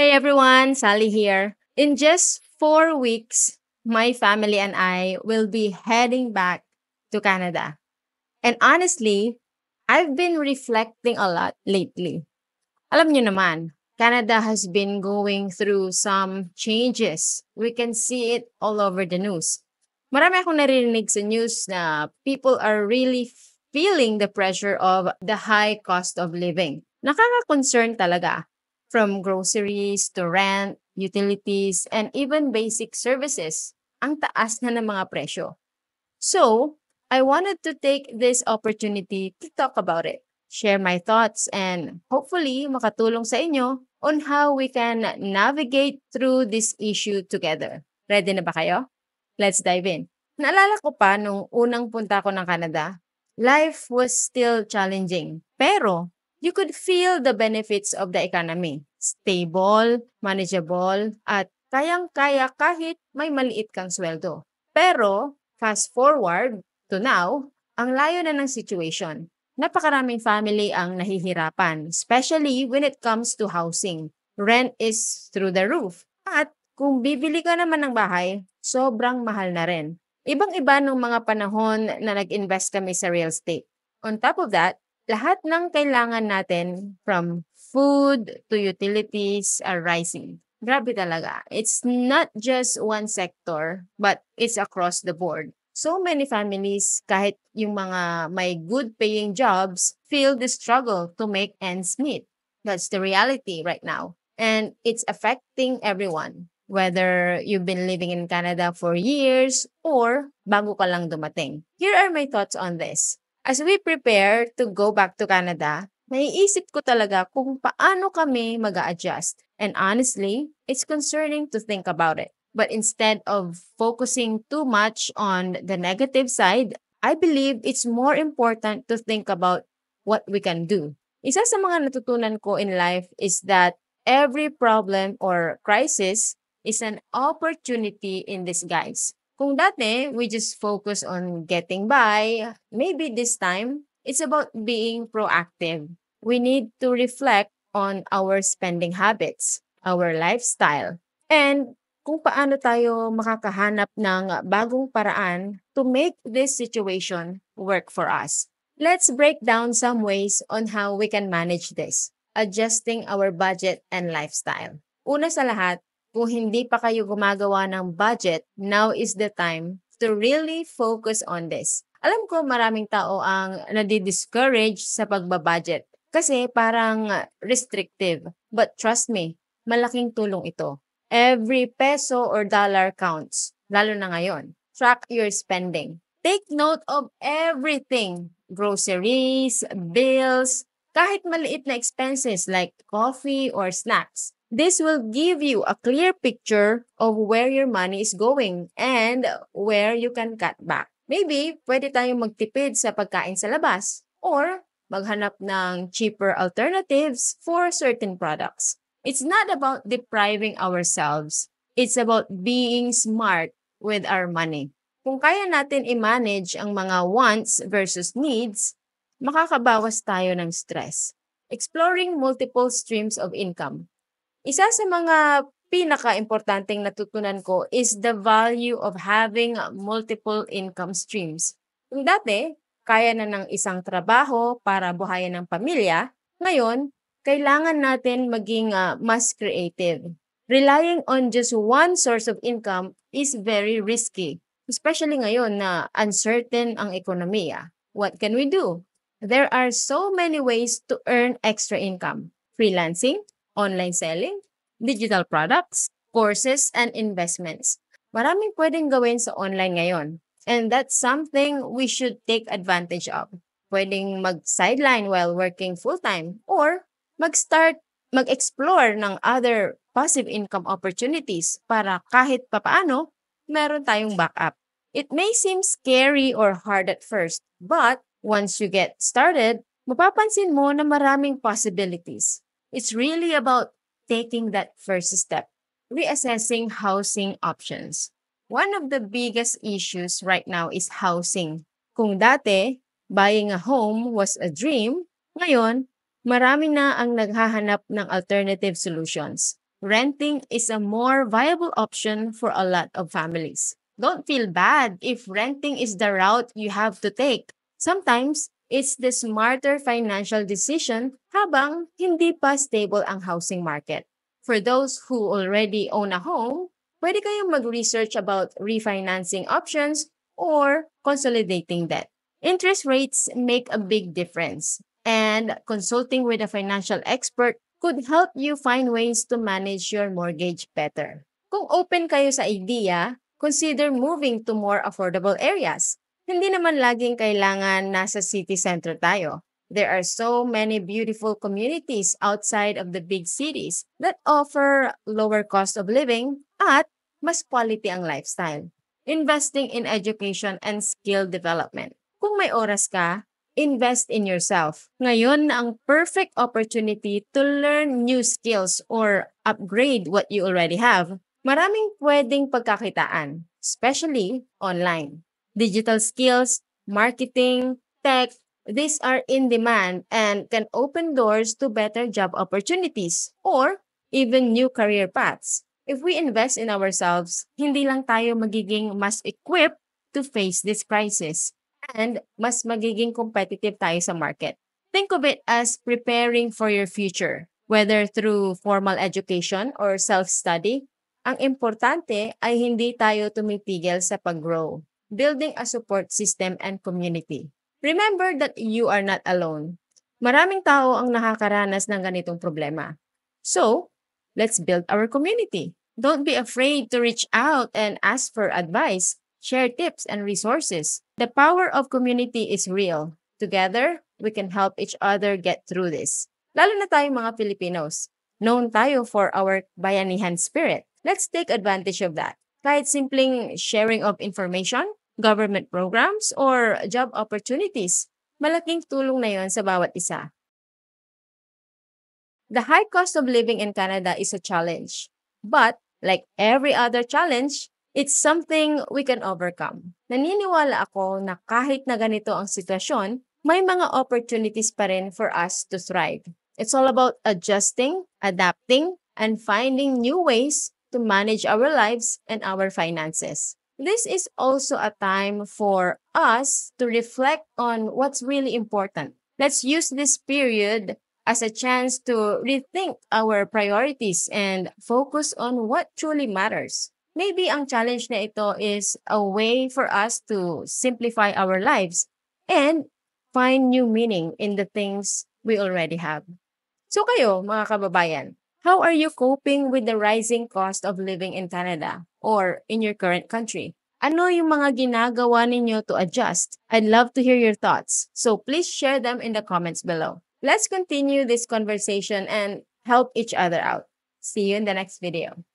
Hey everyone, Sally here. In just four weeks, my family and I will be heading back to Canada. And honestly, I've been reflecting a lot lately. Alam nyo naman, Canada has been going through some changes. We can see it all over the news. Marami akong narinig sa news na people are really feeling the pressure of the high cost of living. Nakaka-concern talaga from groceries to rent, utilities, and even basic services. Ang taas na ng mga presyo. So, I wanted to take this opportunity to talk about it, share my thoughts, and hopefully makatulong sa inyo on how we can navigate through this issue together. Ready na ba kayo? Let's dive in. Naalala ko pa nung unang punta ko ng Canada, life was still challenging. Pero you could feel the benefits of the economy. Stable, manageable, at kayang-kaya kahit may maliit kang sweldo. Pero, fast forward to now, ang layo na ng situation. Napakaraming family ang nahihirapan, especially when it comes to housing. Rent is through the roof. At kung bibili ka naman ng bahay, sobrang mahal na rin. Ibang-iba ng mga panahon na nag-invest kami sa real estate. On top of that, lahat ng kailangan natin from food to utilities are rising. Grabe talaga. It's not just one sector, but it's across the board. So many families, kahit yung mga may good paying jobs, feel the struggle to make ends meet. That's the reality right now. And it's affecting everyone, whether you've been living in Canada for years or bago ka lang dumating. Here are my thoughts on this. As we prepare to go back to Canada, naiisip ko talaga kung paano kami mag adjust And honestly, it's concerning to think about it. But instead of focusing too much on the negative side, I believe it's more important to think about what we can do. Isa sa mga natutunan ko in life is that every problem or crisis is an opportunity in disguise. Kung dati, we just focus on getting by, maybe this time, it's about being proactive. We need to reflect on our spending habits, our lifestyle, and kung paano tayo makakahanap ng bagong paraan to make this situation work for us. Let's break down some ways on how we can manage this, adjusting our budget and lifestyle. Una sa lahat, kung hindi pa kayo gumagawa ng budget, now is the time to really focus on this. Alam ko maraming tao ang nadi-discourage sa pagbabudget kasi parang restrictive. But trust me, malaking tulong ito. Every peso or dollar counts, lalo na ngayon. Track your spending. Take note of everything. Groceries, bills, kahit maliit na expenses like coffee or snacks. This will give you a clear picture of where your money is going and where you can cut back. Maybe pwede tayong magtipid sa pagkain sa labas or maghanap ng cheaper alternatives for certain products. It's not about depriving ourselves. It's about being smart with our money. Kung kaya natin i-manage ang mga wants versus needs, makakabawas tayo ng stress. Exploring multiple streams of income isa sa mga pinaka-importanting natutunan ko is the value of having multiple income streams. Kung dati, kaya na ng isang trabaho para buhayan ng pamilya, ngayon, kailangan natin maging uh, mas creative. Relying on just one source of income is very risky, especially ngayon na uncertain ang ekonomiya. What can we do? There are so many ways to earn extra income. Freelancing, online selling, digital products, courses, and investments. Maraming pwedeng gawin sa online ngayon. And that's something we should take advantage of. Pwedeng mag-sideline while working full-time or mag-start mag-explore ng other passive income opportunities para kahit papaano, meron tayong backup. It may seem scary or hard at first, but once you get started, mapapansin mo na maraming possibilities. It's really about taking that first step, reassessing housing options. One of the biggest issues right now is housing. Kung dati, buying a home was a dream, ngayon, marami na ang naghahanap ng alternative solutions. Renting is a more viable option for a lot of families. Don't feel bad if renting is the route you have to take. Sometimes, It's the smarter financial decision habang hindi pa stable ang housing market. For those who already own a home, pwede kayong mag-research about refinancing options or consolidating debt. Interest rates make a big difference, and consulting with a financial expert could help you find ways to manage your mortgage better. Kung open kayo sa idea, consider moving to more affordable areas hindi naman laging kailangan nasa city center tayo. There are so many beautiful communities outside of the big cities that offer lower cost of living at mas quality ang lifestyle. Investing in education and skill development. Kung may oras ka, invest in yourself. Ngayon na ang perfect opportunity to learn new skills or upgrade what you already have. Maraming pwedeng pagkakitaan, especially online digital skills, marketing, tech, these are in demand and can open doors to better job opportunities or even new career paths. If we invest in ourselves, hindi lang tayo magiging mas equipped to face this crisis and mas magiging competitive tayo sa market. Think of it as preparing for your future, whether through formal education or self-study. Ang importante ay hindi tayo tumitigil sa pag-grow building a support system and community. Remember that you are not alone. Maraming tao ang nakakaranas ng ganitong problema. So, let's build our community. Don't be afraid to reach out and ask for advice, share tips and resources. The power of community is real. Together, we can help each other get through this. Lalo na tayong mga Filipinos. Known tayo for our bayanihan spirit. Let's take advantage of that. Kahit simpleng sharing of information, government programs, or job opportunities. Malaking tulong na yon sa bawat isa. The high cost of living in Canada is a challenge. But, like every other challenge, it's something we can overcome. Naniniwala ako na kahit na ganito ang sitwasyon, may mga opportunities pa rin for us to thrive. It's all about adjusting, adapting, and finding new ways to manage our lives and our finances this is also a time for us to reflect on what's really important. Let's use this period as a chance to rethink our priorities and focus on what truly matters. Maybe ang challenge na ito is a way for us to simplify our lives and find new meaning in the things we already have. So kayo, mga kababayan, How are you coping with the rising cost of living in Canada or in your current country? Ano yung mga ginagawa ninyo to adjust? I'd love to hear your thoughts. So please share them in the comments below. Let's continue this conversation and help each other out. See you in the next video.